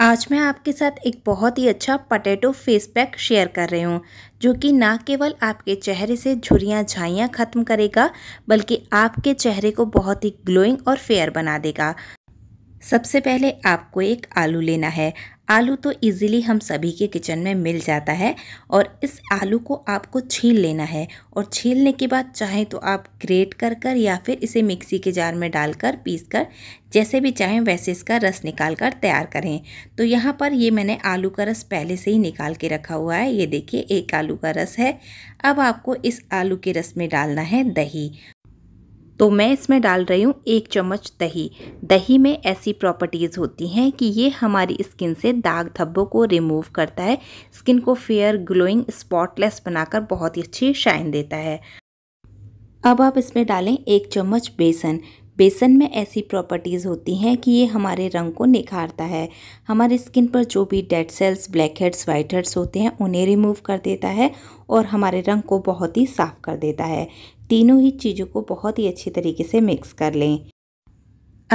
आज मैं आपके साथ एक बहुत ही अच्छा पटेटो फेस पैक शेयर कर रही हूँ जो कि ना केवल आपके चेहरे से झुरियाँ झाइयाँ ख़त्म करेगा बल्कि आपके चेहरे को बहुत ही ग्लोइंग और फेयर बना देगा सबसे पहले आपको एक आलू लेना है आलू तो इजीली हम सभी के किचन में मिल जाता है और इस आलू को आपको छील लेना है और छीलने के बाद चाहे तो आप ग्रेट कर कर या फिर इसे मिक्सी के जार में डालकर पीस कर जैसे भी चाहें वैसे इसका रस निकाल कर तैयार करें तो यहाँ पर ये मैंने आलू का रस पहले से ही निकाल के रखा हुआ है ये देखिए एक आलू का रस है अब आपको इस आलू के रस में डालना है दही तो मैं इसमें डाल रही हूँ एक चम्मच दही दही में ऐसी प्रॉपर्टीज़ होती हैं कि ये हमारी स्किन से दाग धब्बों को रिमूव करता है स्किन को फेयर ग्लोइंग स्पॉटलेस बनाकर बहुत ही अच्छी शाइन देता है अब आप इसमें डालें एक चम्मच बेसन बेसन में ऐसी प्रॉपर्टीज़ होती हैं कि ये हमारे रंग को निखारता है हमारे स्किन पर जो भी dead cells black heads white heads होते हैं उन्हें रिमूव कर देता है और हमारे रंग को बहुत ही साफ़ कर देता है तीनों ही चीज़ों को बहुत ही अच्छी तरीके से मिक्स कर लें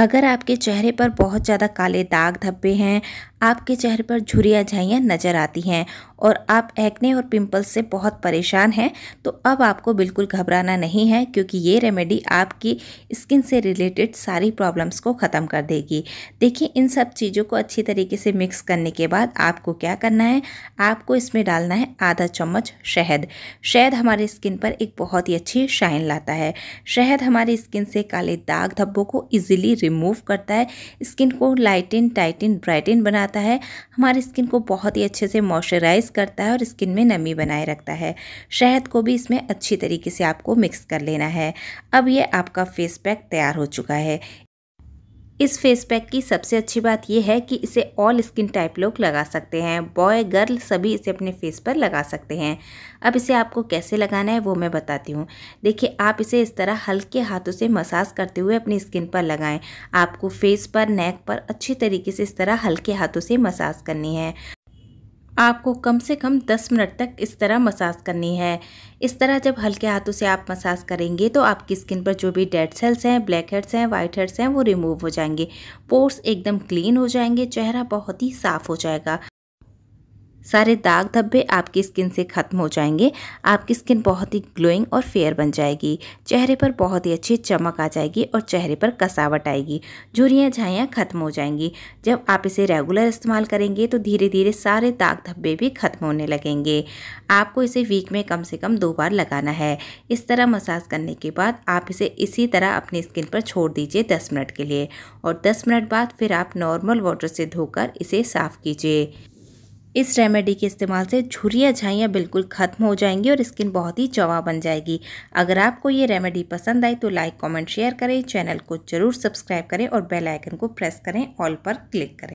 अगर आपके चेहरे पर बहुत ज़्यादा काले दाग धब्बे हैं आपके चेहरे पर झुरियाँ झाइयाँ नज़र आती हैं और आप एक्ने और पिंपल्स से बहुत परेशान हैं तो अब आपको बिल्कुल घबराना नहीं है क्योंकि ये रेमेडी आपकी स्किन से रिलेटेड सारी प्रॉब्लम्स को ख़त्म कर देगी देखिए इन सब चीज़ों को अच्छी तरीके से मिक्स करने के बाद आपको क्या करना है आपको इसमें डालना है आधा चम्मच शहद शहद हमारे स्किन पर एक बहुत ही अच्छी शाइन लाता है शहद हमारी स्किन से काले दाग धब्बों को ईजिली रिमूव करता है स्किन को लाइटिन टाइटिन ब्राइटिन बनाता है हमारी स्किन को बहुत ही अच्छे से मॉइस्चराइज करता है और स्किन में नमी बनाए रखता है शहद को भी इसमें अच्छी तरीके से आपको मिक्स कर लेना है अब ये आपका फेस पैक तैयार हो चुका है इस फेस पैक की सबसे अच्छी बात यह है कि इसे ऑल स्किन टाइप लोग लगा सकते हैं बॉय गर्ल सभी इसे अपने फेस पर लगा सकते हैं अब इसे आपको कैसे लगाना है वो मैं बताती हूँ देखिए आप इसे इस तरह हल्के हाथों से मसाज करते हुए अपनी स्किन पर लगाएं आपको फेस पर नेक पर अच्छी तरीके से इस तरह हल्के हाथों से मसाज करनी है आपको कम से कम 10 मिनट तक इस तरह मसाज करनी है इस तरह जब हल्के हाथों से आप मसाज करेंगे तो आपकी स्किन पर जो भी डेड सेल्स हैं ब्लैक हेड्स हैं वाइट हेड्स हैं वो रिमूव हो जाएंगे पोर्स एकदम क्लीन हो जाएंगे चेहरा बहुत ही साफ़ हो जाएगा सारे दाग धब्बे आपकी स्किन से ख़त्म हो जाएंगे आपकी स्किन बहुत ही ग्लोइंग और फेयर बन जाएगी चेहरे पर बहुत ही अच्छी चमक आ जाएगी और चेहरे पर कसावट आएगी झुरियाँ झाइयाँ ख़त्म हो जाएंगी जब आप इसे रेगुलर इस्तेमाल करेंगे तो धीरे धीरे सारे दाग धब्बे भी ख़त्म होने लगेंगे आपको इसे वीक में कम से कम दो बार लगाना है इस तरह मसाज करने के बाद आप इसे इसी तरह अपनी स्किन पर छोड़ दीजिए दस मिनट के लिए और दस मिनट बाद फिर आप नॉर्मल वाटर से धोकर इसे साफ़ कीजिए इस रेमेडी के इस्तेमाल से झुरियाँ झाइयाँ बिल्कुल ख़त्म हो जाएंगी और स्किन बहुत ही चवा बन जाएगी अगर आपको ये रेमेडी पसंद आई तो लाइक कमेंट शेयर करें चैनल को ज़रूर सब्सक्राइब करें और बेल आइकन को प्रेस करें ऑल पर क्लिक करें